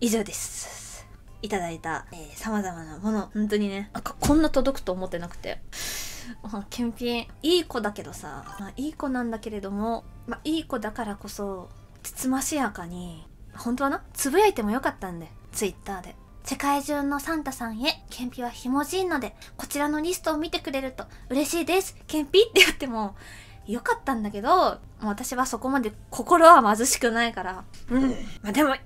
以上ですいただいたさまざまなもの本当にねなんかこんな届くと思ってなくて検品 いい子だけどさ、まあ、いい子なんだけれども、まあ、いい子だからこそつつましやかに本当はなつぶやいてもよかったんでツイッターで世界中のサンタさんへ、ケンピはひもじいので、こちらのリストを見てくれると嬉しいです。ケンピって言っても、よかったんだけど、私はそこまで心は貧しくないから。うん。まあでも、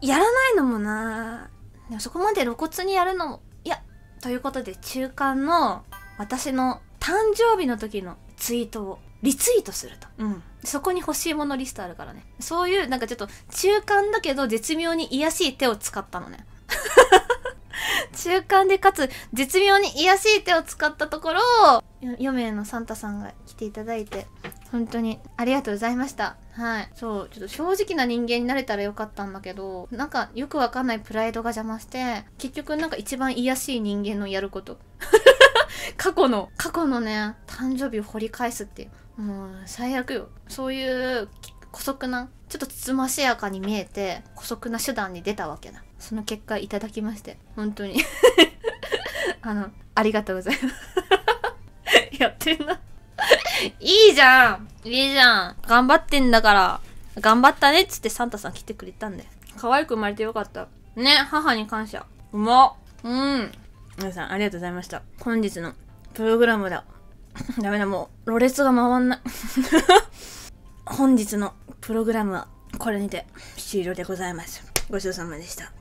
やらないのもなでもそこまで露骨にやるのもいやということで中間の私の誕生日の時のツイートをリツイートすると、うん、そこに欲しいものリストあるからねそういうなんかちょっと中間だけど絶妙に癒やしい手を使ったのね 中間でかつ絶妙に癒やしい手を使ったところを4名のサンタさんが来ていただいて本当にありがとうございましたはいそうちょっと正直な人間になれたらよかったんだけどなんかよくわかんないプライドが邪魔して結局なんか一番癒しい人間のやること 過去の過去のね誕生日を掘り返すってもう最悪よそういう姑息なちょっとつつましやかに見えて姑息な手段に出たわけだその結果いただきまして本当に あのありがとうございます やってんないいじゃんいいじゃん頑張ってんだから。頑張ったねっつってサンタさん来てくれたんで。可愛く生まれてよかった。ね、母に感謝。うまうん。皆さん、ありがとうございました。本日のプログラムだ。ダメだ、もう、ろれつが回んない。本日のプログラムは、これにて終了でございます。ごちそうさまでした。